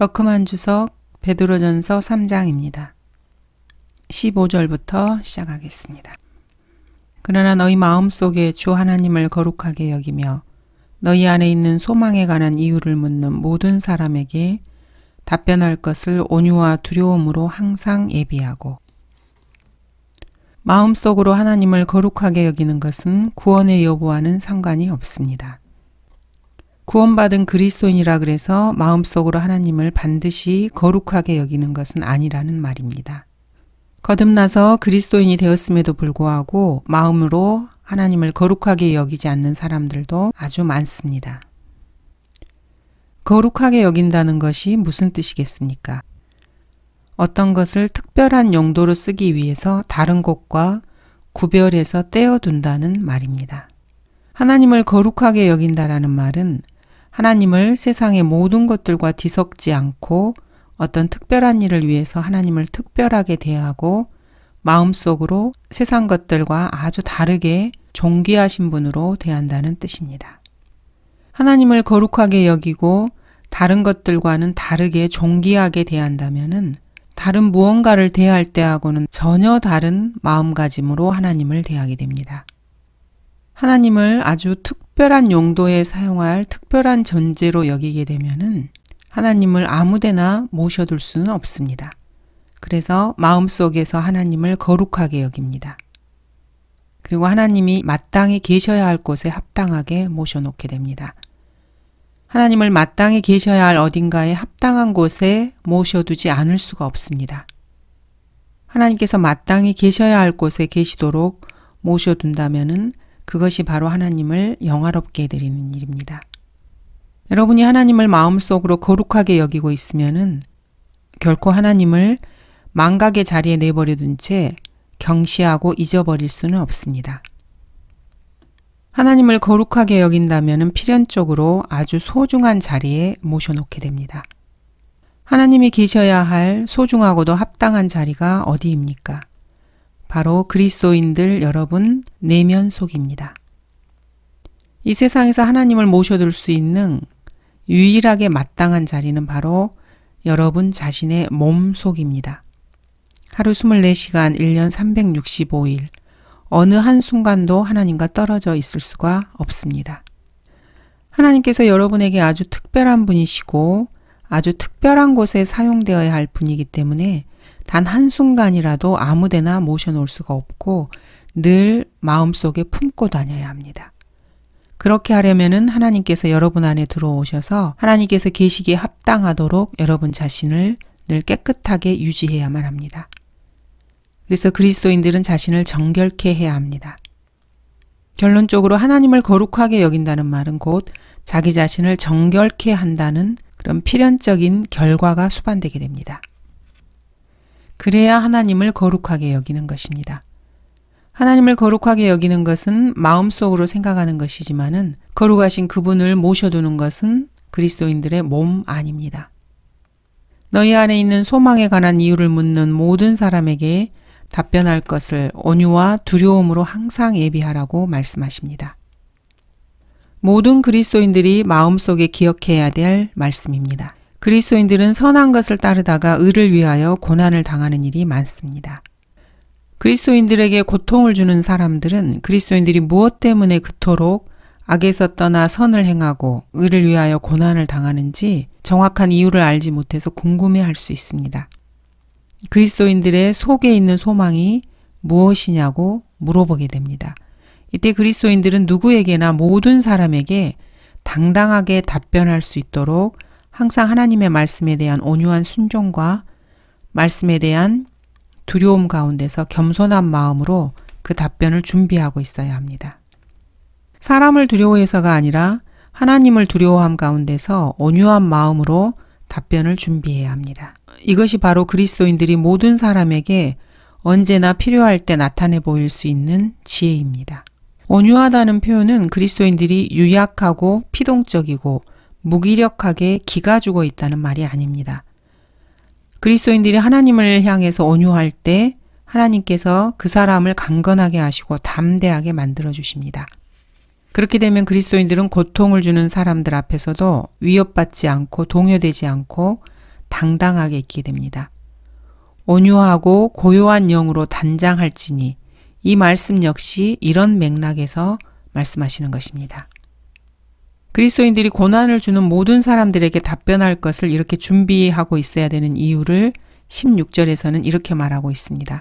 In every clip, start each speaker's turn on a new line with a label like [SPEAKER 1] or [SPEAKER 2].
[SPEAKER 1] 러크만 주석 베드로전서 3장입니다. 15절부터 시작하겠습니다. 그러나 너희 마음속에 주 하나님을 거룩하게 여기며 너희 안에 있는 소망에 관한 이유를 묻는 모든 사람에게 답변할 것을 온유와 두려움으로 항상 예비하고 마음속으로 하나님을 거룩하게 여기는 것은 구원의 여부와는 상관이 없습니다. 구원받은 그리스도인이라 그래서 마음속으로 하나님을 반드시 거룩하게 여기는 것은 아니라는 말입니다. 거듭나서 그리스도인이 되었음에도 불구하고 마음으로 하나님을 거룩하게 여기지 않는 사람들도 아주 많습니다. 거룩하게 여긴다는 것이 무슨 뜻이겠습니까? 어떤 것을 특별한 용도로 쓰기 위해서 다른 곳과 구별해서 떼어둔다는 말입니다. 하나님을 거룩하게 여긴다라는 말은 하나님을 세상의 모든 것들과 뒤섞지 않고 어떤 특별한 일을 위해서 하나님을 특별하게 대하고 마음속으로 세상 것들과 아주 다르게 존귀하신 분으로 대한다는 뜻입니다. 하나님을 거룩하게 여기고 다른 것들과는 다르게 존귀하게 대한다면은 다른 무언가를 대할 때하고는 전혀 다른 마음가짐으로 하나님을 대하게 됩니다. 하나님을 아주 특 특별한 용도에 사용할 특별한 전제로 여기게 되면은 하나님을 아무데나 모셔둘 수는 없습니다. 그래서 마음속에서 하나님을 거룩하게 여깁니다. 그리고 하나님이 마땅히 계셔야 할 곳에 합당하게 모셔놓게 됩니다. 하나님을 마땅히 계셔야 할 어딘가에 합당한 곳에 모셔두지 않을 수가 없습니다. 하나님께서 마땅히 계셔야 할 곳에 계시도록 모셔둔다면은 그것이 바로 하나님을 영화롭게 해드리는 일입니다. 여러분이 하나님을 마음속으로 거룩하게 여기고 있으면은 결코 하나님을 망각의 자리에 내버려 둔채 경시하고 잊어버릴 수는 없습니다. 하나님을 거룩하게 여긴다면 필연적으로 아주 소중한 자리에 모셔놓게 됩니다. 하나님이 계셔야 할 소중하고도 합당한 자리가 어디입니까? 바로 그리스도인들 여러분 내면 속입니다. 이 세상에서 하나님을 모셔둘 수 있는 유일하게 마땅한 자리는 바로 여러분 자신의 몸 속입니다. 하루 24시간 1년 365일 어느 한순간도 하나님과 떨어져 있을 수가 없습니다. 하나님께서 여러분에게 아주 특별한 분이시고 아주 특별한 곳에 사용되어야 할 분이기 때문에 단 한순간이라도 아무데나 모셔놓을 수가 없고 늘 마음속에 품고 다녀야 합니다. 그렇게 하려면은 하나님께서 여러분 안에 들어오셔서 하나님께서 계시기에 합당하도록 여러분 자신을 늘 깨끗하게 유지해야만 합니다. 그래서 그리스도인들은 자신을 정결케 해야 합니다. 결론적으로 하나님을 거룩하게 여긴다는 말은 곧 자기 자신을 정결케 한다는 그런 필연적인 결과가 수반되게 됩니다. 그래야 하나님을 거룩하게 여기는 것입니다. 하나님을 거룩하게 여기는 것은 마음속으로 생각하는 것이지만은 거룩하신 그분을 모셔두는 것은 그리스도인들의 몸 아닙니다. 너희 안에 있는 소망에 관한 이유를 묻는 모든 사람에게 답변할 것을 온유와 두려움으로 항상 예비하라고 말씀하십니다. 모든 그리스도인들이 마음속에 기억해야 될 말씀입니다. 그리스도인들은 선한 것을 따르다가 의를 위하여 고난을 당하는 일이 많습니다. 그리스도인들에게 고통을 주는 사람들은 그리스도인들이 무엇 때문에 그토록 악에서 떠나 선을 행하고 의를 위하여 고난을 당하는지 정확한 이유를 알지 못해서 궁금해 할수 있습니다. 그리스도인들의 속에 있는 소망이 무엇이냐고 물어보게 됩니다. 이때 그리스도인들은 누구에게나 모든 사람에게 당당하게 답변할 수 있도록 항상 하나님의 말씀에 대한 온유한 순종과 말씀에 대한 두려움 가운데서 겸손한 마음으로 그 답변을 준비하고 있어야 합니다. 사람을 두려워해서가 아니라 하나님을 두려워함 가운데서 온유한 마음으로 답변을 준비해야 합니다. 이것이 바로 그리스도인들이 모든 사람에게 언제나 필요할 때 나타내 보일 수 있는 지혜입니다. 온유하다는 표현은 그리스도인들이 유약하고 피동적이고 무기력하게 기가 죽어 있다는 말이 아닙니다. 그리스도인들이 하나님을 향해서 온유할 때 하나님께서 그 사람을 강건하게 하시고 담대하게 만들어 주십니다. 그렇게 되면 그리스도인들은 고통을 주는 사람들 앞에서도 위협받지 않고 동요되지 않고 당당하게 있게 됩니다. 온유하고 고요한 영으로 단장할지니 이 말씀 역시 이런 맥락에서 말씀하시는 것입니다. 그리스도인들이 고난을 주는 모든 사람들에게 답변할 것을 이렇게 준비하고 있어야 되는 이유를 16절에서는 이렇게 말하고 있습니다.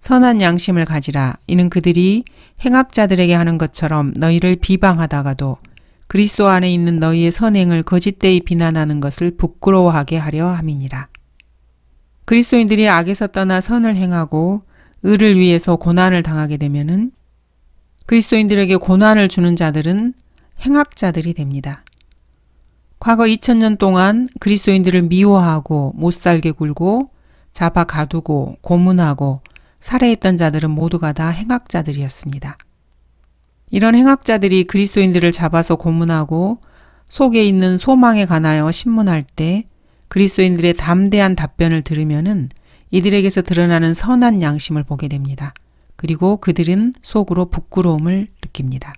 [SPEAKER 1] 선한 양심을 가지라. 이는 그들이 행악자들에게 하는 것처럼 너희를 비방하다가도 그리스도 안에 있는 너희의 선행을 거짓되이 비난하는 것을 부끄러워하게 하려 함이니라. 그리스도인들이 악에서 떠나 선을 행하고 의를 위해서 고난을 당하게 되면은 그리스도인들에게 고난을 주는 자들은 행악자들이 됩니다. 과거 2000년 동안 그리스도인들을 미워하고 못 살게 굴고 잡아 가두고 고문하고 살해했던 자들은 모두가 다 행악자들이었습니다. 이런 행악자들이 그리스도인들을 잡아서 고문하고 속에 있는 소망에 관하여 신문할 때 그리스도인들의 담대한 답변을 들으면은 이들에게서 드러나는 선한 양심을 보게 됩니다. 그리고 그들은 속으로 부끄러움을 느낍니다.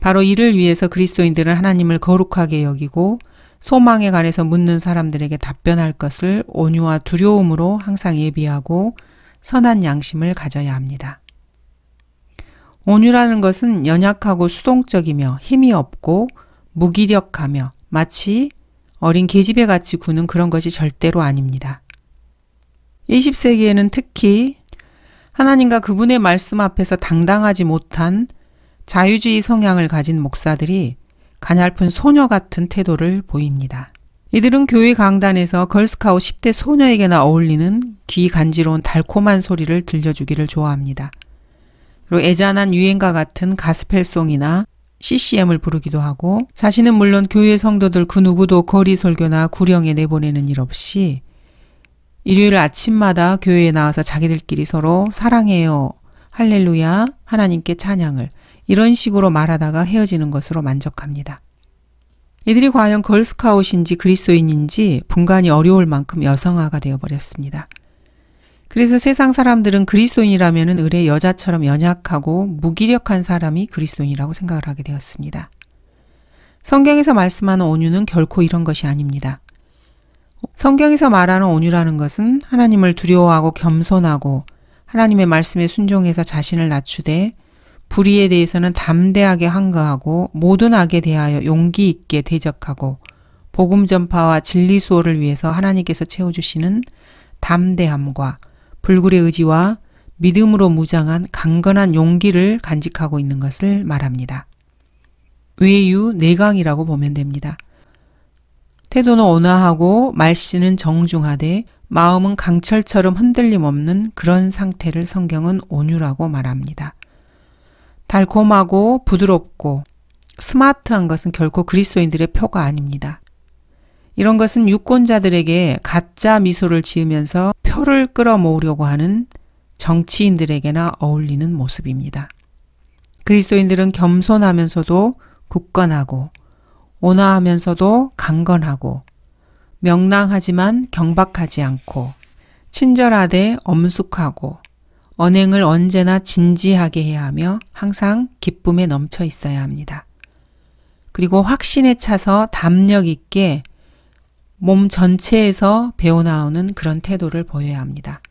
[SPEAKER 1] 바로 이를 위해서 그리스도인들은 하나님을 거룩하게 여기고 소망에 관해서 묻는 사람들에게 답변할 것을 온유와 두려움으로 항상 예비하고 선한 양심을 가져야 합니다. 온유라는 것은 연약하고 수동적이며 힘이 없고 무기력하며 마치 어린 계집애 같이 구는 그런 것이 절대로 아닙니다. 20세기에는 특히 하나님과 그분의 말씀 앞에서 당당하지 못한 자유주의 성향을 가진 목사들이 가냘픈 소녀 같은 태도를 보입니다. 이들은 교회 강단에서 걸스카웃 10대 소녀에게나 어울리는 귀 간지러운 달콤한 소리를 들려주기를 좋아합니다. 그리고 애잔한 유행과 같은 가스펠송이나 CCM을 부르기도 하고 자신은 물론 교회 성도들 그 누구도 거리 설교나 구령에 내보내는 일 없이 일요일 아침마다 교회에 나와서 자기들끼리 서로 사랑해요, 할렐루야, 하나님께 찬양을 이런 식으로 말하다가 헤어지는 것으로 만족합니다. 이들이 과연 걸스카웃인지 그리스도인인지 분간이 어려울 만큼 여성화가 되어버렸습니다. 그래서 세상 사람들은 그리스도인이라면 을의 여자처럼 연약하고 무기력한 사람이 그리스도인이라고 생각을 하게 되었습니다. 성경에서 말씀하는 온유는 결코 이런 것이 아닙니다. 성경에서 말하는 온유라는 것은 하나님을 두려워하고 겸손하고 하나님의 말씀에 순종해서 자신을 낮추되 불의에 대해서는 담대하게 한가하고 모든 악에 대하여 용기 있게 대적하고 복음 전파와 진리 수호를 위해서 하나님께서 채워주시는 담대함과 불굴의 의지와 믿음으로 무장한 강건한 용기를 간직하고 있는 것을 말합니다. 외유 내강이라고 보면 됩니다. 태도는 온화하고 말씨는 정중하되 마음은 강철처럼 흔들림 없는 그런 상태를 성경은 온유라고 말합니다. 달콤하고 부드럽고 스마트한 것은 결코 그리스도인들의 표가 아닙니다. 이런 것은 유권자들에게 가짜 미소를 지으면서 표를 끌어모으려고 하는 정치인들에게나 어울리는 모습입니다. 그리스도인들은 겸손하면서도 굳건하고 온화하면서도 강건하고 명랑하지만 경박하지 않고 친절하되 엄숙하고 언행을 언제나 진지하게 해야 하며 항상 기쁨에 넘쳐 있어야 합니다. 그리고 확신에 차서 담력 있게 몸 전체에서 배어나오는 그런 태도를 보여야 합니다.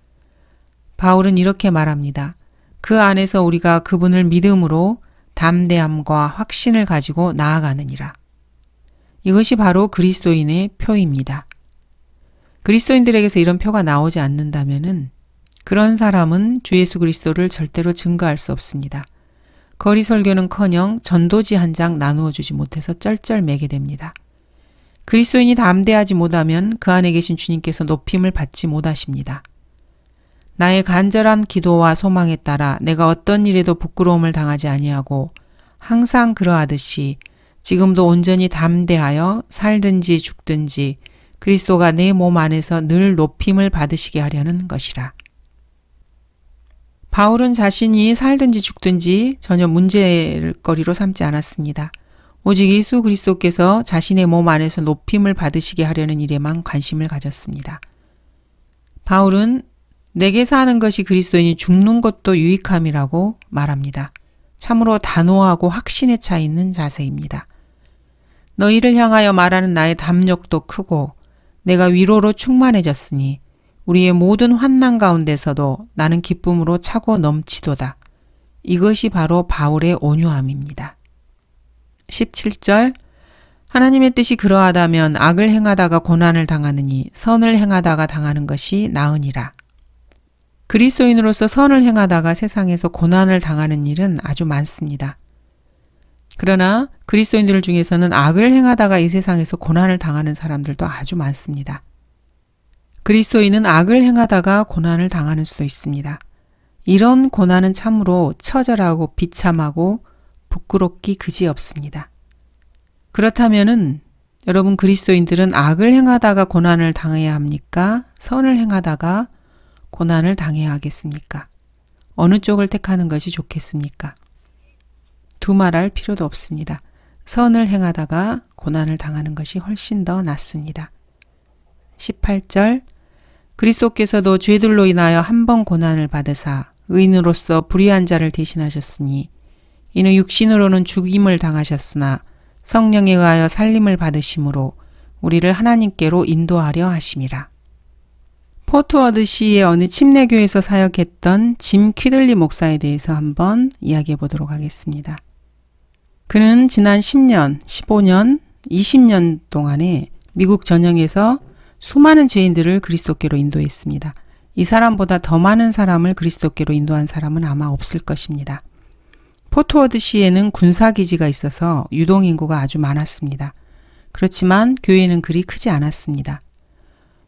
[SPEAKER 1] 바울은 이렇게 말합니다. 그 안에서 우리가 그분을 믿음으로 담대함과 확신을 가지고 나아가느니라. 이것이 바로 그리스도인의 표입니다. 그리스도인들에게서 이런 표가 나오지 않는다면은 그런 사람은 주 예수 그리스도를 절대로 증거할 수 없습니다. 거리 설교는커녕 전도지 한 장 나누어 주지 못해서 쩔쩔매게 됩니다. 그리스도인이 담대하지 못하면 그 안에 계신 주님께서 높임을 받지 못하십니다. 나의 간절한 기도와 소망에 따라 내가 어떤 일에도 부끄러움을 당하지 아니하고 항상 그러하듯이 지금도 온전히 담대하여 살든지 죽든지 그리스도가 내 몸 안에서 늘 높임을 받으시게 하려는 것이라. 바울은 자신이 살든지 죽든지 전혀 문제거리로 삼지 않았습니다. 오직 예수 그리스도께서 자신의 몸 안에서 높임을 받으시게 하려는 일에만 관심을 가졌습니다. 바울은 내게 사는 것이 그리스도인이 죽는 것도 유익함이라고 말합니다. 참으로 단호하고 확신에 차 있는 자세입니다. 너희를 향하여 말하는 나의 담력도 크고 내가 위로로 충만해졌으니 우리의 모든 환난 가운데서도 나는 기쁨으로 차고 넘치도다. 이것이 바로 바울의 온유함입니다. 17절 하나님의 뜻이 그러하다면 악을 행하다가 고난을 당하느니 선을 행하다가 당하는 것이 나으니라. 그리스도인으로서 선을 행하다가 세상에서 고난을 당하는 일은 아주 많습니다. 그러나 그리스도인들 중에서는 악을 행하다가 이 세상에서 고난을 당하는 사람들도 아주 많습니다. 그리스도인은 악을 행하다가 고난을 당하는 수도 있습니다. 이런 고난은 참으로 처절하고 비참하고 부끄럽기 그지없습니다. 그렇다면은 여러분 그리스도인들은 악을 행하다가 고난을 당해야 합니까? 선을 행하다가 고난을 당해야 하겠습니까? 어느 쪽을 택하는 것이 좋겠습니까? 두말할 필요도 없습니다. 선을 행하다가 고난을 당하는 것이 훨씬 더 낫습니다. 18절 그리스도께서도 죄들로 인하여 한 번 고난을 받으사 의인으로서 불의한 자를 대신하셨으니 이는 육신으로는 죽임을 당하셨으나 성령에 의하여 살림을 받으심으로 우리를 하나님께로 인도하려 하심이라. 포트워드 시의 어느 침례교에서 사역했던 짐 퀴들리 목사에 대해서 한번 이야기해 보도록 하겠습니다. 그는 지난 10년, 15년, 20년 동안에 미국 전역에서 수많은 죄인들을 그리스도께로 인도했습니다. 이 사람보다 더 많은 사람을 그리스도께로 인도한 사람은 아마 없을 것입니다. 포트워드 시에는 군사기지가 있어서 유동인구가 아주 많았습니다. 그렇지만 교회는 그리 크지 않았습니다.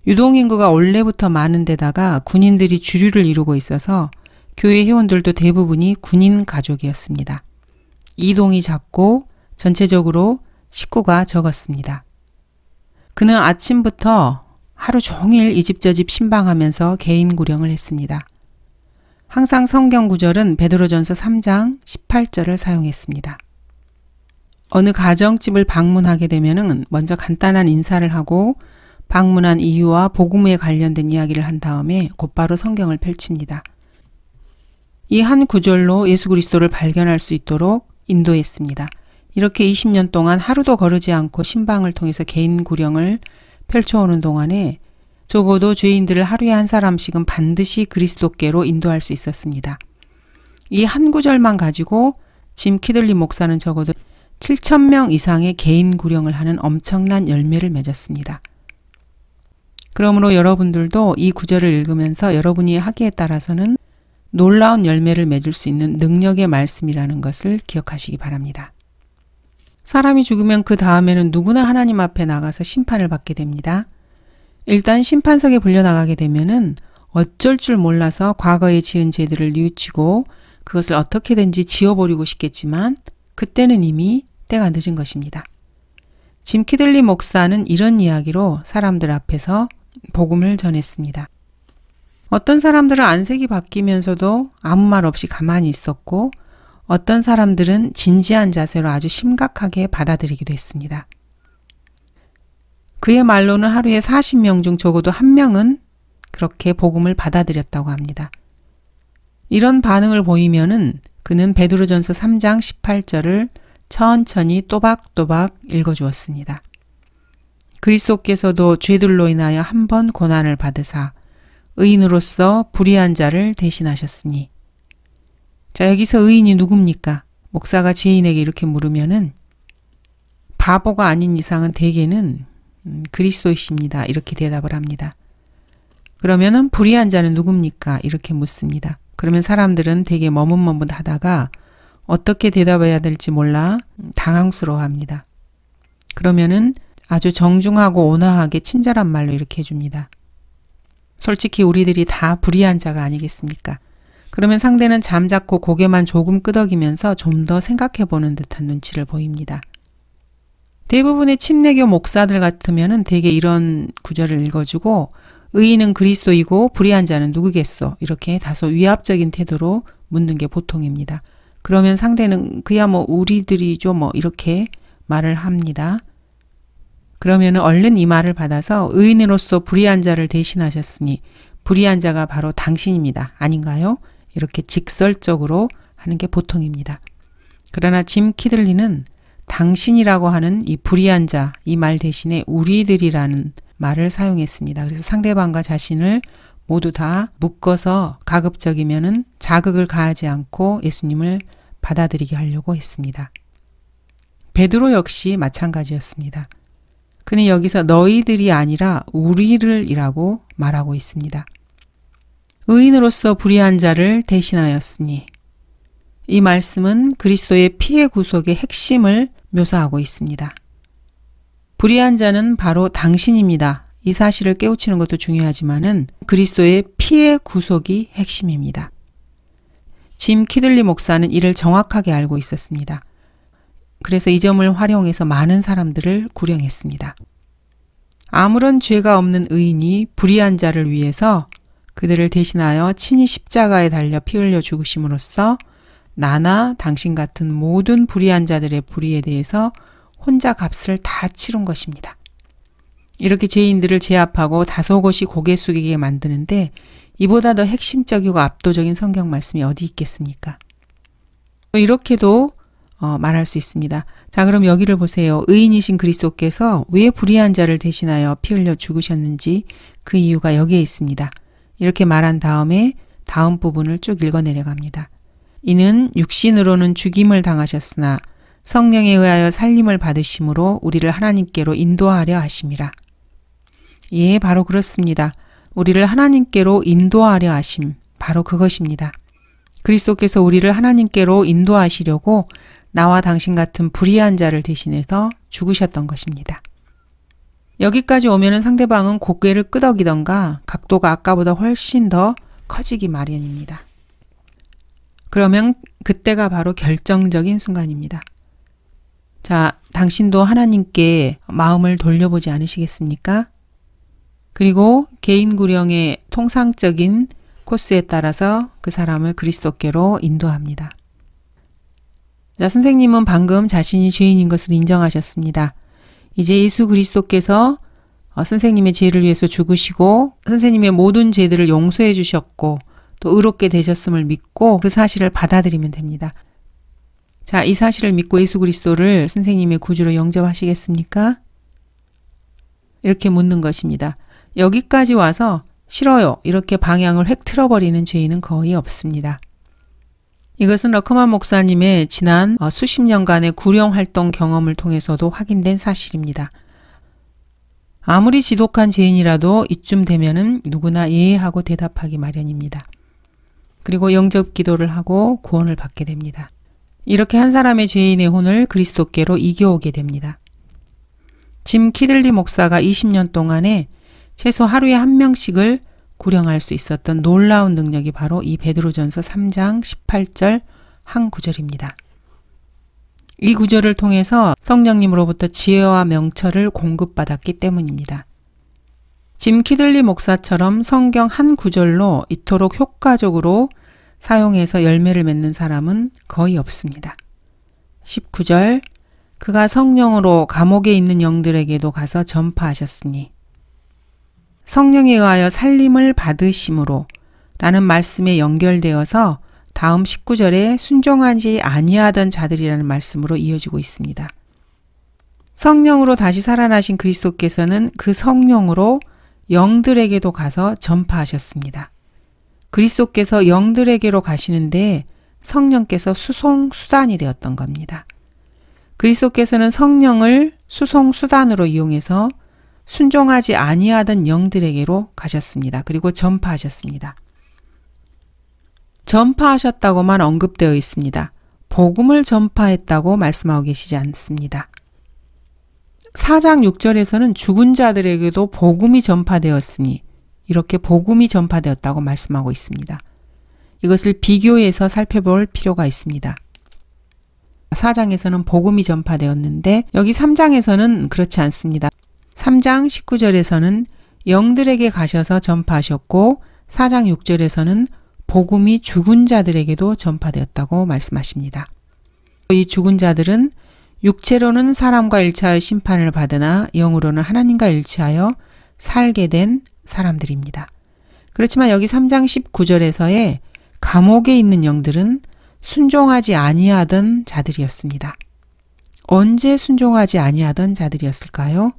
[SPEAKER 1] 유동인구가 원래부터 많은데다가 군인들이 주류를 이루고 있어서 교회 회원들도 대부분이 군인 가족이었습니다. 이동이 작고 전체적으로 식구가 적었습니다. 그는 아침부터 하루 종일 이 집 저 집 신방하면서 개인 구령을 했습니다. 항상 성경 구절은 베드로전서 3장 18절을 사용했습니다. 어느 가정집을 방문하게 되면은 먼저 간단한 인사를 하고 방문한 이유와 복음에 관련된 이야기를 한 다음에 곧바로 성경을 펼칩니다. 이 한 구절로 예수 그리스도를 발견할 수 있도록 인도했습니다. 이렇게 20년 동안 하루도 거르지 않고 신방을 통해서 개인 구령을 펼쳐오는 동안에 적어도 죄인들을 하루에 한 사람씩은 반드시 그리스도께로 인도할 수 있었습니다. 이 한 구절만 가지고 짐 키들리 목사는 적어도 7천명 이상의 개인 구령을 하는 엄청난 열매를 맺었습니다. 그러므로 여러분들도 이 구절을 읽으면서 여러분이 하기에 따라서는 놀라운 열매를 맺을 수 있는 능력의 말씀이라는 것을 기억하시기 바랍니다. 사람이 죽으면 그 다음에는 누구나 하나님 앞에 나가서 심판을 받게 됩니다. 일단 심판석에 불려나가게 되면은 어쩔 줄 몰라서 과거에 지은 죄들을 뉘우치고 그것을 어떻게든지 지워버리고 싶겠지만 그때는 이미 때가 늦은 것입니다. 짐키들리 목사는 이런 이야기로 사람들 앞에서 복음을 전했습니다. 어떤 사람들은 안색이 바뀌면서도 아무 말 없이 가만히 있었고 어떤 사람들은 진지한 자세로 아주 심각하게 받아들이기도 했습니다. 그의 말로는 하루에 40명 중 적어도 한 명은 그렇게 복음을 받아들였다고 합니다. 이런 반응을 보이면은 그는 베드로전서 3장 18절을 천천히 또박또박 읽어주었습니다. 그리스도께서도 죄들로 인하여 한 번 고난을 받으사 의인으로서 불의한 자를 대신하셨으니 자, 여기서 의인이 누굽니까? 목사가 지인에게 이렇게 물으면은 바보가 아닌 이상은 대개는 음, 그리스도이십니다. 이렇게 대답을 합니다. 그러면은 불의한 자는 누굽니까? 이렇게 묻습니다. 그러면 사람들은 되게 머뭇머뭇 하다가 어떻게 대답해야 될지 몰라 음, 당황스러워 합니다. 그러면은 아주 정중하고 온화하게 친절한 말로 이렇게 해줍니다. 솔직히 우리들이 다 불의한 자가 아니겠습니까? 그러면 상대는 잠자코 고개만 조금 끄덕이면서 좀 더 생각해 보는 듯한 눈치를 보입니다. 대부분의 침례교 목사들 같으면은 대개 이런 구절을 읽어주고 의인은 그리스도이고 불의한 자는 누구겠소 이렇게 다소 위압적인 태도로 묻는 게 보통입니다. 그러면 상대는 그야 뭐 우리들이죠 뭐 이렇게 말을 합니다. 그러면 얼른 이 말을 받아서 의인으로서 불의한 자를 대신하셨으니 불의한 자가 바로 당신입니다. 아닌가요? 이렇게 직설적으로 하는 게 보통입니다. 그러나 짐 키들리는 당신이라고 하는 이 불의한 자, 이 말 대신에 우리들이라는 말을 사용했습니다. 그래서 상대방과 자신을 모두 다 묶어서 가급적이면은 자극을 가하지 않고 예수님을 받아들이게 하려고 했습니다. 베드로 역시 마찬가지였습니다. 그는 여기서 너희들이 아니라 우리를이라고 말하고 있습니다. 의인으로서 불의한 자를 대신하였으니 이 말씀은 그리스도의 피의 구속의 핵심을 묘사하고 있습니다. 불의한 자는 바로 당신입니다. 이 사실을 깨우치는 것도 중요하지만은 그리스도의 피의 구속이 핵심입니다. 짐 키들리 목사는 이를 정확하게 알고 있었습니다. 그래서 이 점을 활용해서 많은 사람들을 구령했습니다. 아무런 죄가 없는 의인이 불의한 자를 위해서 그들을 대신하여 친히 십자가에 달려 피 흘려 죽으심으로써 나나 당신 같은 모든 불의한 자들의 불의에 대해서 혼자 값을 다 치른 것입니다. 이렇게 죄인들을 제압하고 다소곳이 고개 숙이게 만드는데 이보다 더 핵심적이고 압도적인 성경 말씀이 어디 있겠습니까? 이렇게도 어, 말할 수 있습니다. 자, 그럼 여기를 보세요. 의인이신 그리스도께서 왜 불의한 자를 대신하여 피 흘려 죽으셨는지 그 이유가 여기에 있습니다. 이렇게 말한 다음에 다음 부분을 쭉 읽어 내려갑니다. 이는 육신으로는 죽임을 당하셨으나 성령에 의하여 살림을 받으심으로 우리를 하나님께로 인도하려 하심이라. 예, 바로 그렇습니다. 우리를 하나님께로 인도하려 하심. 바로 그것입니다. 그리스도께서 우리를 하나님께로 인도하시려고 나와 당신 같은 불의한 자를 대신해서 죽으셨던 것입니다. 여기까지 오면은 상대방은 고개를 끄덕이던가 각도가 아까보다 훨씬 더 커지기 마련입니다. 그러면 그때가 바로 결정적인 순간입니다. 자, 당신도 하나님께 마음을 돌려보지 않으시겠습니까? 그리고 개인 구령의 통상적인 코스에 따라서 그 사람을 그리스도께로 인도합니다. 자, 선생님은 방금 자신이 죄인인 것을 인정하셨습니다. 이제 예수 그리스도께서 어, 선생님의 죄를 위해서 죽으시고 선생님의 모든 죄들을 용서해 주셨고 또 의롭게 되셨음을 믿고 그 사실을 받아들이면 됩니다. 자, 이 사실을 믿고 예수 그리스도를 선생님의 구주로 영접하시겠습니까? 이렇게 묻는 것입니다. 여기까지 와서 싫어요. 이렇게 방향을 획 틀어버리는 죄인은 거의 없습니다. 이것은 러크만 목사님의 지난 어, 수십 년간의 구령 활동 경험을 통해서도 확인된 사실입니다. 아무리 지독한 죄인이라도 이쯤 되면은 누구나 예하고 대답하기 마련입니다. 그리고 영접 기도를 하고 구원을 받게 됩니다. 이렇게 한 사람의 죄인의 혼을 그리스도께로 이겨오게 됩니다. 짐 키들리 목사가 20년 동안에 최소 하루에 한 명씩을 구령할 수 있었던 놀라운 능력이 바로 이 베드로전서 3장 18절 한 구절입니다. 이 구절을 통해서 성령님으로부터 지혜와 명철을 공급받았기 때문입니다. 짐 키들리 목사처럼 성경 한 구절로 이토록 효과적으로 사용해서 열매를 맺는 사람은 거의 없습니다. 19절 그가 성령으로 감옥에 있는 영들에게도 가서 전파하셨으니 성령에 의하여 살림을 받으심으로 라는 말씀에 연결되어서 다음 19절에 순종하지 아니하던 자들이라는 말씀으로 이어지고 있습니다. 성령으로 다시 살아나신 그리스도께서는 그 성령으로 영들에게도 가서 전파하셨습니다. 그리스도께서 영들에게로 가시는데 성령께서 수송수단이 되었던 겁니다. 그리스도께서는 성령을 수송수단으로 이용해서 순종하지 아니하던 영들에게로 가셨습니다. 그리고 전파하셨습니다. 전파하셨다고만 언급되어 있습니다. 복음을 전파했다고 말씀하고 계시지 않습니다. 4장 6절에서는 죽은 자들에게도 복음이 전파되었으니 이렇게 복음이 전파되었다고 말씀하고 있습니다. 이것을 비교해서 살펴볼 필요가 있습니다. 4장에서는 복음이 전파되었는데 여기 3장에서는 그렇지 않습니다. 3장 19절에서는 영들에게 가셔서 전파하셨고 4장 6절에서는 복음이 죽은 자들에게도 전파되었다고 말씀하십니다. 이 죽은 자들은 육체로는 사람과 일치하여 심판을 받으나 영으로는 하나님과 일치하여 살게 된 사람들입니다. 그렇지만 여기 3장 19절에서의 감옥에 있는 영들은 순종하지 아니하던 자들이었습니다. 언제 순종하지 아니하던 자들이었을까요?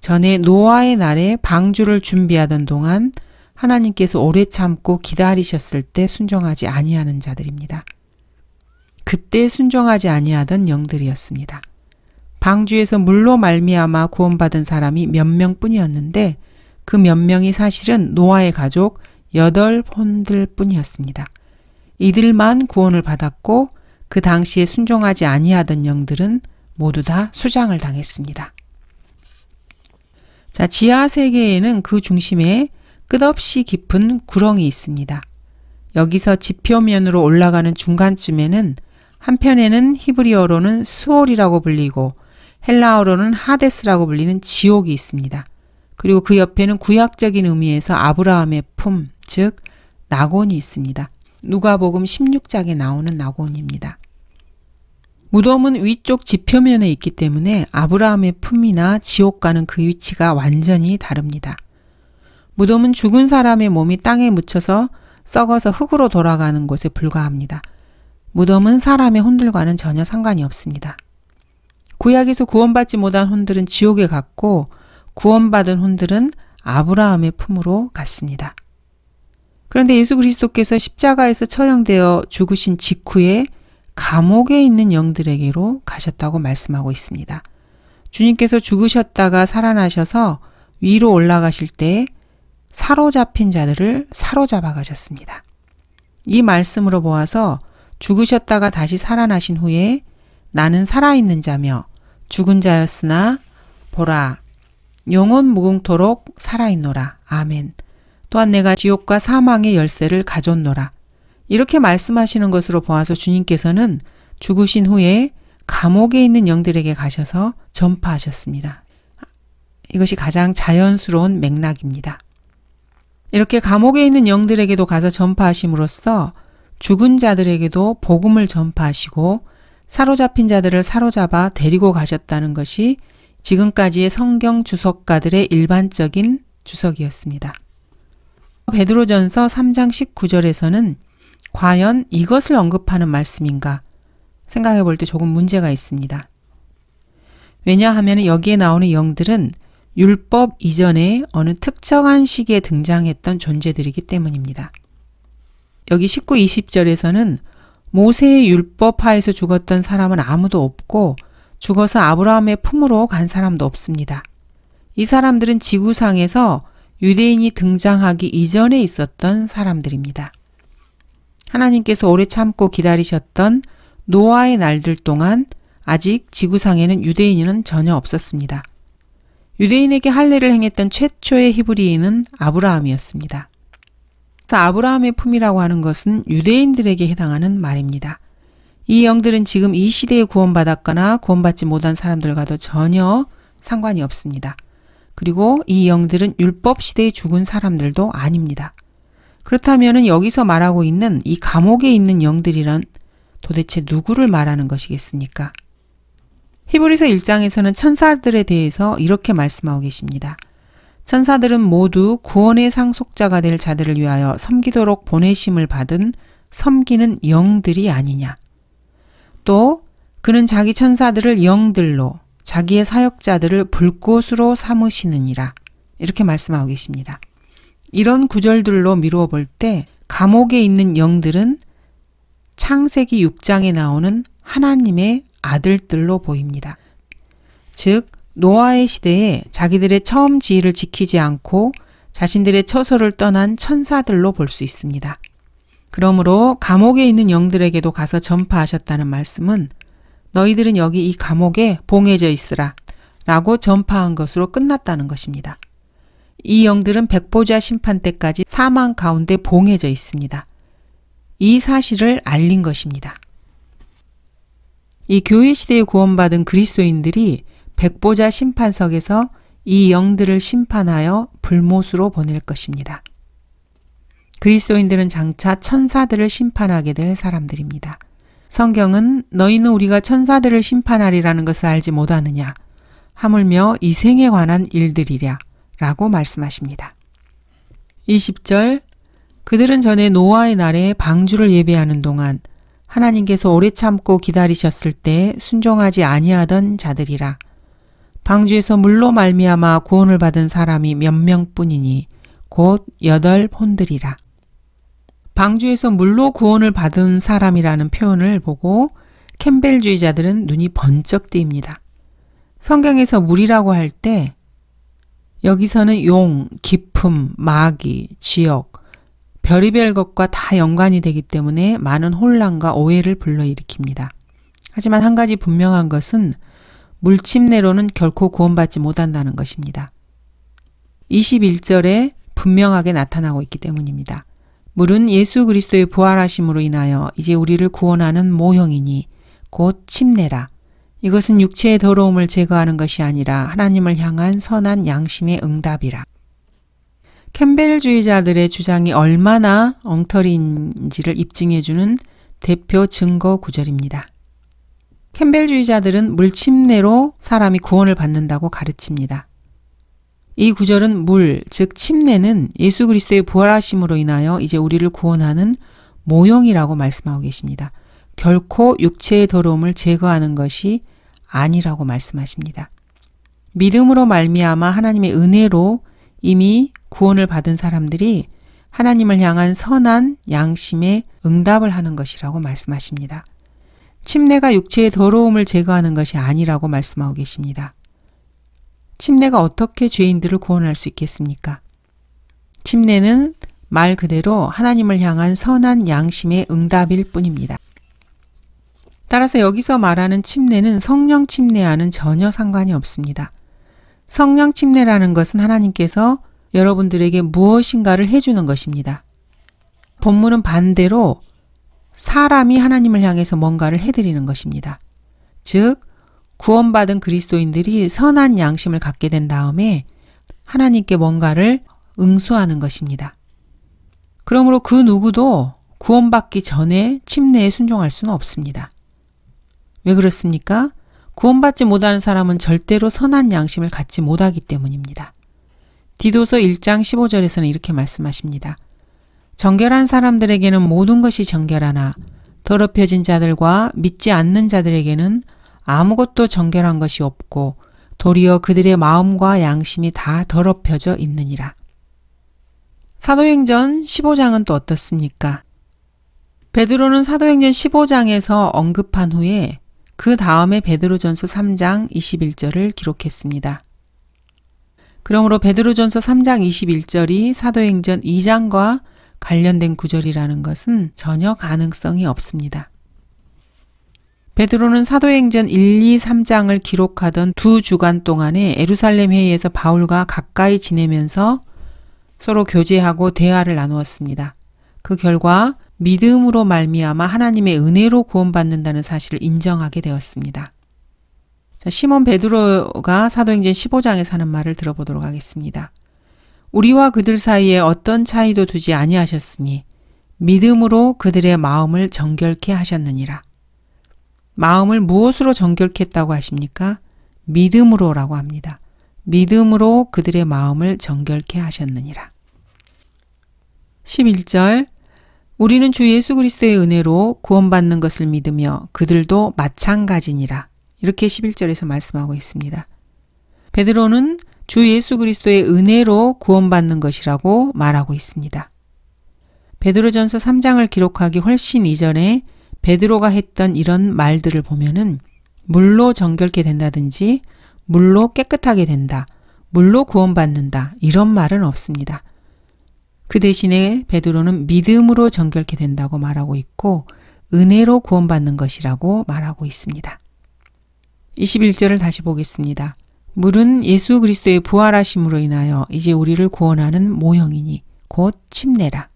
[SPEAKER 1] 전에 노아의 날에 방주를 준비하던 동안 하나님께서 오래 참고 기다리셨을 때 순종하지 아니하는 자들입니다. 그때 순종하지 아니하던 영들이었습니다. 방주에서 물로 말미암아 구원받은 사람이 몇 명뿐이었는데 그 몇 명이 사실은 노아의 가족 여덟 혼들뿐이었습니다. 이들만 구원을 받았고 그 당시에 순종하지 아니하던 영들은 모두 다 수장을 당했습니다. 자, 지하 세계에는 그 중심에 끝없이 깊은 구렁이 있습니다. 여기서 지표면으로 올라가는 중간쯤에는 한편에는 히브리어로는 수월이라고 불리고 헬라어로는 하데스라고 불리는 지옥이 있습니다. 그리고 그 옆에는 구약적인 의미에서 아브라함의 품, 즉 낙원이 있습니다. 누가복음 16장에 나오는 낙원입니다. 무덤은 위쪽 지표면에 있기 때문에 아브라함의 품이나 지옥과는 그 위치가 완전히 다릅니다. 무덤은 죽은 사람의 몸이 땅에 묻혀서 썩어서 흙으로 돌아가는 곳에 불과합니다. 무덤은 사람의 혼들과는 전혀 상관이 없습니다. 구약에서 구원받지 못한 혼들은 지옥에 갔고 구원받은 혼들은 아브라함의 품으로 갔습니다. 그런데 예수 그리스도께서 십자가에서 처형되어 죽으신 직후에 감옥에 있는 영들에게로 가셨다고 말씀하고 있습니다. 주님께서 죽으셨다가 살아나셔서 위로 올라가실 때 사로잡힌 자들을 사로잡아 가셨습니다. 이 말씀으로 보아서 죽으셨다가 다시 살아나신 후에 나는 살아있는 자며 죽은 자였으나 보라 영원 무궁토록 살아있노라 아멘. 또한 내가 지옥과 사망의 열쇠를 가졌노라 이렇게 말씀하시는 것으로 보아서 주님께서는 죽으신 후에 감옥에 있는 영들에게 가셔서 전파하셨습니다. 이것이 가장 자연스러운 맥락입니다. 이렇게 감옥에 있는 영들에게도 가서 전파하심으로써 죽은 자들에게도 복음을 전파하시고 사로잡힌 자들을 사로잡아 데리고 가셨다는 것이 지금까지의 성경 주석가들의 일반적인 주석이었습니다. 베드로전서 3장 19절에서는 과연 이것을 언급하는 말씀인가 생각해 볼 때 조금 문제가 있습니다. 왜냐하면 여기에 나오는 영들은 율법 이전에 어느 특정한 시기에 등장했던 존재들이기 때문입니다. 여기 19, 20절에서는 모세의 율법 하에서 죽었던 사람은 아무도 없고 죽어서 아브라함의 품으로 간 사람도 없습니다. 이 사람들은 지구상에서 유대인이 등장하기 이전에 있었던 사람들입니다. 하나님께서 오래 참고 기다리셨던 노아의 날들 동안 아직 지구상에는 유대인은 전혀 없었습니다. 유대인에게 할례를 행했던 최초의 히브리인은 아브라함이었습니다. 아브라함의 품이라고 하는 것은 유대인들에게 해당하는 말입니다. 이 영들은 지금 이 시대에 구원받았거나 구원받지 못한 사람들과도 전혀 상관이 없습니다. 그리고 이 영들은 율법 시대에 죽은 사람들도 아닙니다. 그렇다면 여기서 말하고 있는 이 감옥에 있는 영들이란 도대체 누구를 말하는 것이겠습니까? 히브리서 1장에서는 천사들에 대해서 이렇게 말씀하고 계십니다. 천사들은 모두 구원의 상속자가 될 자들을 위하여 섬기도록 보내심을 받은 섬기는 영들이 아니냐. 또 그는 자기 천사들을 영들로 자기의 사역자들을 불꽃으로 삼으시느니라. 이렇게 말씀하고 계십니다. 이런 구절들로 미루어 볼 때 감옥에 있는 영들은 창세기 6장에 나오는 하나님의 아들들로 보입니다. 즉, 노아의 시대에 자기들의 처음 지위를 지키지 않고 자신들의 처소를 떠난 천사들로 볼 수 있습니다. 그러므로 감옥에 있는 영들에게도 가서 전파하셨다는 말씀은 너희들은 여기 이 감옥에 봉해져 있으라 라고 전파한 것으로 끝났다는 것입니다. 이 영들은 백보자 심판 때까지 사망 가운데 봉해져 있습니다. 이 사실을 알린 것입니다. 이 교회 시대에 구원받은 그리스도인들이 백보자 심판석에서 이 영들을 심판하여 불못으로 보낼 것입니다. 그리스도인들은 장차 천사들을 심판하게 될 사람들입니다. 성경은 너희는 우리가 천사들을 심판하리라는 것을 알지 못하느냐. 하물며 이 생에 관한 일들이랴. 라고 말씀하십니다. 20절 그들은 전에 노아의 날에 방주를 예배하는 동안 하나님께서 오래 참고 기다리셨을 때 순종하지 아니하던 자들이라. 방주에서 물로 말미암아 구원을 받은 사람이 몇 명뿐이니 곧 여덟 폰들이라. 방주에서 물로 구원을 받은 사람이라는 표현을 보고 캠벨주의자들은 눈이 번쩍 뜨입니다. 성경에서 물이라고 할때 여기서는 용, 기품, 마귀, 지역, 별의별 것과 다 연관이 되기 때문에 많은 혼란과 오해를 불러일으킵니다. 하지만 한 가지 분명한 것은 물침례로는 결코 구원받지 못한다는 것입니다. 21절에 분명하게 나타나고 있기 때문입니다. 물은 예수 그리스도의 부활하심으로 인하여 이제 우리를 구원하는 모형이니 곧 침례라. 이것은 육체의 더러움을 제거하는 것이 아니라 하나님을 향한 선한 양심의 응답이라. 캠벨주의자들의 주장이 얼마나 엉터리인지를 입증해주는 대표 증거 구절입니다. 캠벨주의자들은 물침례로 사람이 구원을 받는다고 가르칩니다. 이 구절은 물, 즉 침례는 예수 그리스도의 부활하심으로 인하여 이제 우리를 구원하는 모형이라고 말씀하고 계십니다. 결코 육체의 더러움을 제거하는 것이 아니라고 말씀하십니다. 믿음으로 말미암아 하나님의 은혜로 이미 구원을 받은 사람들이 하나님을 향한 선한 양심의 응답을 하는 것이라고 말씀하십니다. 침례가 육체의 더러움을 제거하는 것이 아니라고 말씀하고 계십니다. 침례가 어떻게 죄인들을 구원할 수 있겠습니까? 침례는 말 그대로 하나님을 향한 선한 양심의 응답일 뿐입니다. 따라서 여기서 말하는 침례는 성령 침례와는 전혀 상관이 없습니다. 성령 침례라는 것은 하나님께서 여러분들에게 무엇인가를 해주는 것입니다. 본문은 반대로 사람이 하나님을 향해서 뭔가를 해드리는 것입니다. 즉, 구원받은 그리스도인들이 선한 양심을 갖게 된 다음에 하나님께 뭔가를 응수하는 것입니다. 그러므로 그 누구도 구원받기 전에 침례에 순종할 수는 없습니다. 왜 그렇습니까? 구원받지 못하는 사람은 절대로 선한 양심을 갖지 못하기 때문입니다. 디도서 1장 15절에서는 이렇게 말씀하십니다. 정결한 사람들에게는 모든 것이 정결하나 더럽혀진 자들과 믿지 않는 자들에게는 아무것도 정결한 것이 없고 도리어 그들의 마음과 양심이 다 더럽혀져 있느니라. 사도행전 15장은 또 어떻습니까? 베드로는 사도행전 15장에서 언급한 후에 그 다음에 베드로전서 3장 21절을 기록했습니다. 그러므로 베드로전서 3장 21절이 사도행전 2장과 관련된 구절이라는 것은 전혀 가능성이 없습니다. 베드로는 사도행전 1, 2, 3장을 기록하던 두 주간 동안에 에루살렘 회의에서 바울과 가까이 지내면서 서로 교제하고 대화를 나누었습니다. 그 결과 믿음으로 말미암아 하나님의 은혜로 구원받는다는 사실을 인정하게 되었습니다. 자, 시몬 베드로가 사도행전 15장에서 하는 말을 들어보도록 하겠습니다. 우리와 그들 사이에 어떤 차이도 두지 아니하셨으니 믿음으로 그들의 마음을 정결케 하셨느니라. 마음을 무엇으로 정결케 했다고 하십니까? 믿음으로라고 합니다. 믿음으로 그들의 마음을 정결케 하셨느니라. 11절 우리는 주 예수 그리스도의 은혜로 구원받는 것을 믿으며 그들도 마찬가지니라. 이렇게 11절에서 말씀하고 있습니다. 베드로는 주 예수 그리스도의 은혜로 구원받는 것이라고 말하고 있습니다. 베드로전서 3장을 기록하기 훨씬 이전에 베드로가 했던 이런 말들을 보면은 물로 정결케 된다든지 물로 깨끗하게 된다, 물로 구원받는다 이런 말은 없습니다. 그 대신에 베드로는 믿음으로 정결케 된다고 말하고 있고 은혜로 구원받는 것이라고 말하고 있습니다. 21절을 다시 보겠습니다. 물은 예수 그리스도의 부활하심으로 인하여 이제 우리를 구원하는 모형이니 곧 침례라.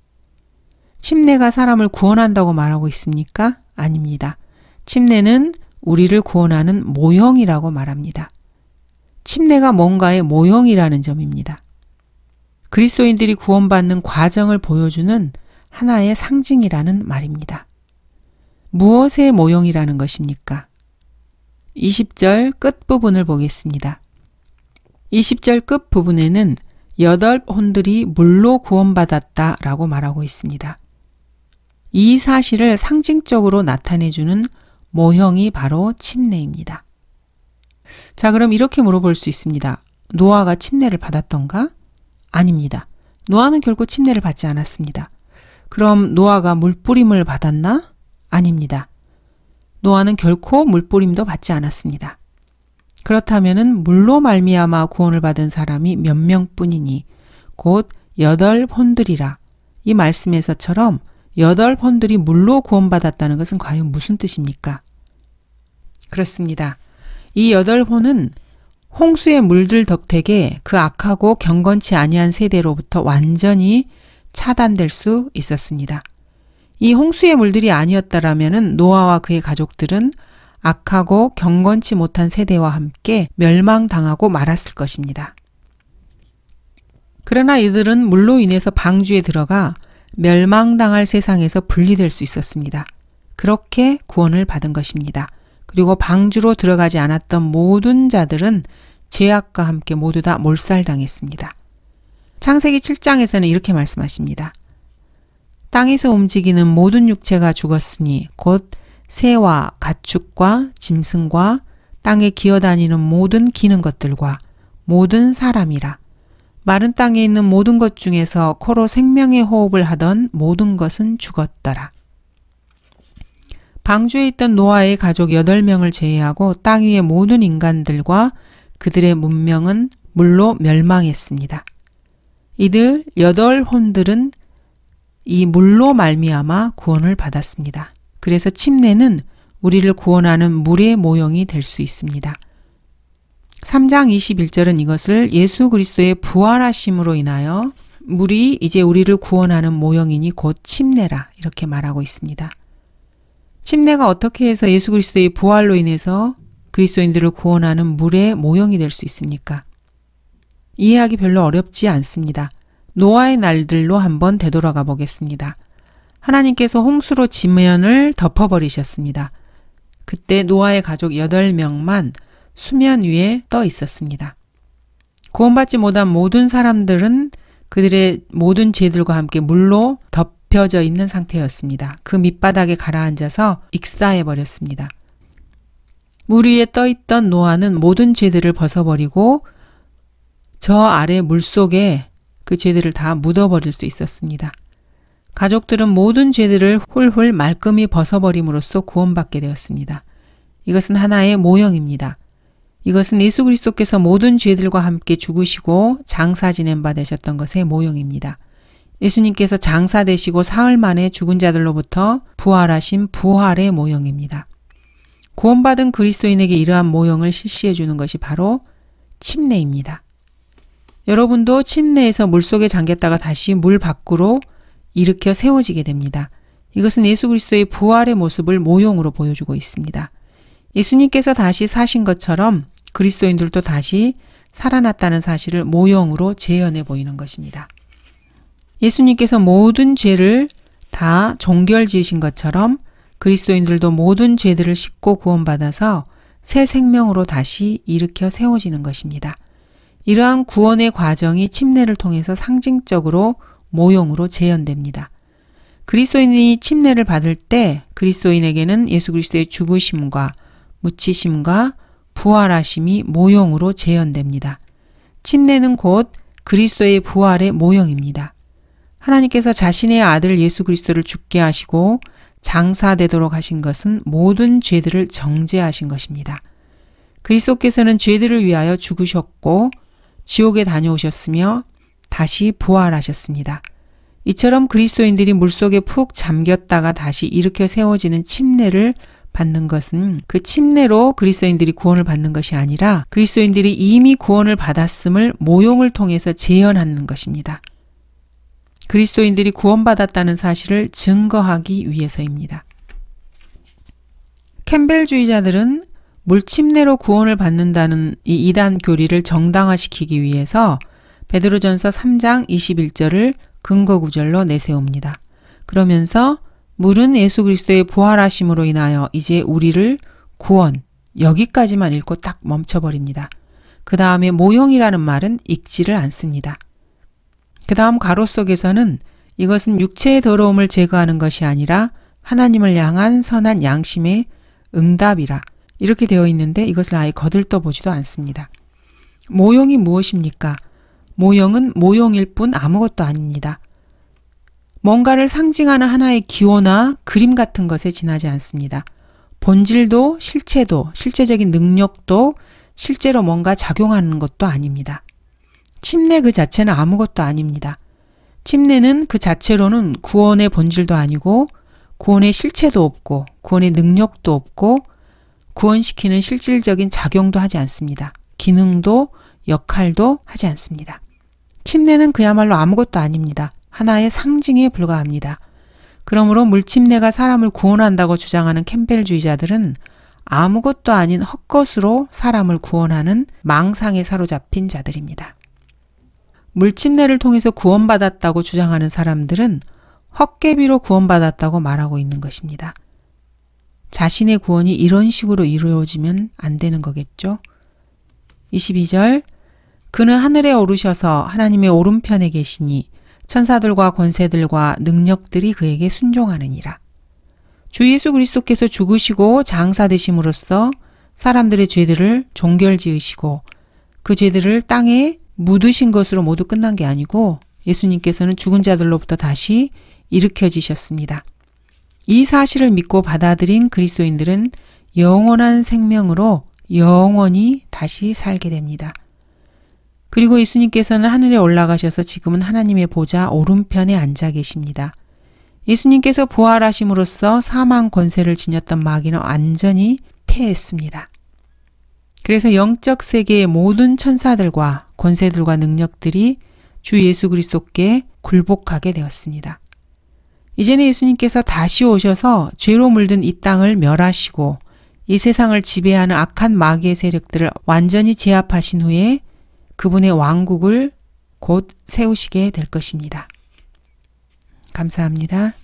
[SPEAKER 1] 침례가 사람을 구원한다고 말하고 있습니까? 아닙니다. 침례는 우리를 구원하는 모형이라고 말합니다. 침례가 뭔가의 모형이라는 점입니다. 그리스도인들이 구원받는 과정을 보여주는 하나의 상징이라는 말입니다. 무엇의 모형이라는 것입니까? 20절 끝부분을 보겠습니다. 20절 끝부분에는 여덟 혼들이 물로 구원받았다 라고 말하고 있습니다. 이 사실을 상징적으로 나타내주는 모형이 바로 침례입니다. 자, 그럼 이렇게 물어볼 수 있습니다. 노아가 침례를 받았던가? 아닙니다. 노아는 결코 침례를 받지 않았습니다. 그럼 노아가 물뿌림을 받았나? 아닙니다. 노아는 결코 물뿌림도 받지 않았습니다. 그렇다면은 물로 말미암아 구원을 받은 사람이 몇 명뿐이니 곧 여덟 혼들이라 이 말씀에서처럼 여덟 혼들이 물로 구원받았다는 것은 과연 무슨 뜻입니까? 그렇습니다. 이 여덟 혼은 홍수에 물들 덕택에 그 악하고 경건치 아니한 세대로부터 완전히 차단될 수 있었습니다. 이 홍수의 물들이 아니었다라면은 노아와 그의 가족들은 악하고 경건치 못한 세대와 함께 멸망당하고 말았을 것입니다. 그러나 이들은 물로 인해서 방주에 들어가 멸망당할 세상에서 분리될 수 있었습니다. 그렇게 구원을 받은 것입니다. 그리고 방주로 들어가지 않았던 모든 자들은 죄악과 함께 모두 다 몰살당했습니다. 창세기 7장에서는 이렇게 말씀하십니다. 땅에서 움직이는 모든 육체가 죽었으니 곧 새와 가축과 짐승과 땅에 기어다니는 모든 기는 것들과 모든 사람이라. 마른 땅에 있는 모든 것 중에서 코로 생명의 호흡을 하던 모든 것은 죽었더라. 방주에 있던 노아의 가족 8명을 제외하고 땅 위의 모든 인간들과 그들의 문명은 물로 멸망했습니다. 이들 여덟 혼들은 이 물로 말미암아 구원을 받았습니다. 그래서 침례는 우리를 구원하는 물의 모형이 될 수 있습니다. 3장 21절은 이것을 예수 그리스도의 부활하심으로 인하여 물이 이제 우리를 구원하는 모형이니 곧 침례라 이렇게 말하고 있습니다. 침례가 어떻게 해서 예수 그리스도의 부활로 인해서 그리스도인들을 구원하는 물의 모형이 될 수 있습니까? 이해하기 별로 어렵지 않습니다. 노아의 날들로 한번 되돌아가 보겠습니다. 하나님께서 홍수로 지면을 덮어버리셨습니다. 그때 노아의 가족 8명만 수면 위에 떠 있었습니다. 구원받지 못한 모든 사람들은 그들의 모든 죄들과 함께 물로 덮 덮여져 있는 상태였습니다. 그 밑바닥에 가라앉아서 익사해 버렸습니다. 물 위에 떠 있던 노아는 모든 죄들을 벗어버리고 저 아래 물 속에 그 죄들을 다 묻어버릴 수 있었습니다. 가족들은 모든 죄들을 훌훌 말끔히 벗어버림으로써 구원받게 되었습니다. 이것은 하나의 모형입니다. 이것은 예수 그리스도께서 모든 죄들과 함께 죽으시고 장사 지낸 바 되셨던 것의 모형입니다. 예수님께서 장사되시고 사흘 만에 죽은 자들로부터 부활하신 부활의 모형입니다. 구원받은 그리스도인에게 이러한 모형을 실시해 주는 것이 바로 침례입니다. 여러분도 침례에서 물속에 잠겼다가 다시 물 밖으로 일으켜 세워지게 됩니다. 이것은 예수 그리스도의 부활의 모습을 모형으로 보여주고 있습니다. 예수님께서 다시 사신 것처럼 그리스도인들도 다시 살아났다는 사실을 모형으로 재현해 보이는 것입니다. 예수님께서 모든 죄를 다 종결 지으신 것처럼 그리스도인들도 모든 죄들을 씻고 구원받아서 새 생명으로 다시 일으켜 세워지는 것입니다. 이러한 구원의 과정이 침례를 통해서 상징적으로 모형으로 재현됩니다. 그리스도인이 침례를 받을 때 그리스도인에게는 예수 그리스도의 죽으심과 묻히심과 부활하심이 모형으로 재현됩니다. 침례는 곧 그리스도의 부활의 모형입니다. 하나님께서 자신의 아들 예수 그리스도를 죽게 하시고 장사되도록 하신 것은 모든 죄들을 정죄하신 것입니다. 그리스도께서는 죄들을 위하여 죽으셨고 지옥에 다녀오셨으며 다시 부활하셨습니다. 이처럼 그리스도인들이 물속에 푹 잠겼다가 다시 일으켜 세워지는 침례를 받는 것은 그 침례로 그리스도인들이 구원을 받는 것이 아니라 그리스도인들이 이미 구원을 받았음을 모용을 통해서 재현하는 것입니다. 그리스도인들이 구원받았다는 사실을 증거하기 위해서입니다. 캠벨주의자들은 물침례로 구원을 받는다는 이 이단 교리를 정당화시키기 위해서 베드로전서 3장 21절을 근거 구절로 내세웁니다. 그러면서 물은 예수 그리스도의 부활하심으로 인하여 이제 우리를 구원 여기까지만 읽고 딱 멈춰버립니다. 그 다음에 모형이라는 말은 읽지를 않습니다. 그 다음 가로 속에서는 이것은 육체의 더러움을 제거하는 것이 아니라 하나님을 향한 선한 양심의 응답이라 이렇게 되어 있는데 이것을 아예 거들떠 보지도 않습니다. 모형이 무엇입니까? 모형은 모형일 뿐 아무것도 아닙니다. 뭔가를 상징하는 하나의 기호나 그림 같은 것에 지나지 않습니다. 본질도 실체도 실제적인 능력도 실제로 뭔가 작용하는 것도 아닙니다. 침례 그 자체는 아무것도 아닙니다. 침례는 그 자체로는 구원의 본질도 아니고 구원의 실체도 없고 구원의 능력도 없고 구원시키는 실질적인 작용도 하지 않습니다. 기능도 역할도 하지 않습니다. 침례는 그야말로 아무것도 아닙니다. 하나의 상징에 불과합니다. 그러므로 물침례가 사람을 구원한다고 주장하는 캠벨주의자들은 아무것도 아닌 헛것으로 사람을 구원하는 망상에 사로잡힌 자들입니다. 물침례를 통해서 구원받았다고 주장하는 사람들은 헛개비로 구원받았다고 말하고 있는 것입니다. 자신의 구원이 이런 식으로 이루어지면 안 되는 거겠죠? 22절 그는 하늘에 오르셔서 하나님의 오른편에 계시니 천사들과 권세들과 능력들이 그에게 순종하느니라. 주 예수 그리스도께서 죽으시고 장사되심으로써 사람들의 죄들을 종결지으시고 그 죄들을 땅에 묻으신 것으로 모두 끝난 게 아니고 예수님께서는 죽은 자들로부터 다시 일으켜지셨습니다. 이 사실을 믿고 받아들인 그리스도인들은 영원한 생명으로 영원히 다시 살게 됩니다. 그리고 예수님께서는 하늘에 올라가셔서 지금은 하나님의 보좌 오른편에 앉아 계십니다. 예수님께서 부활하심으로써 사망 권세를 지녔던 마귀는 완전히 패했습니다. 그래서 영적 세계의 모든 천사들과 권세들과 능력들이 주 예수 그리스도께 굴복하게 되었습니다. 이제는 예수님께서 다시 오셔서 죄로 물든 이 땅을 멸하시고 이 세상을 지배하는 악한 마귀의 세력들을 완전히 제압하신 후에 그분의 왕국을 곧 세우시게 될 것입니다. 감사합니다.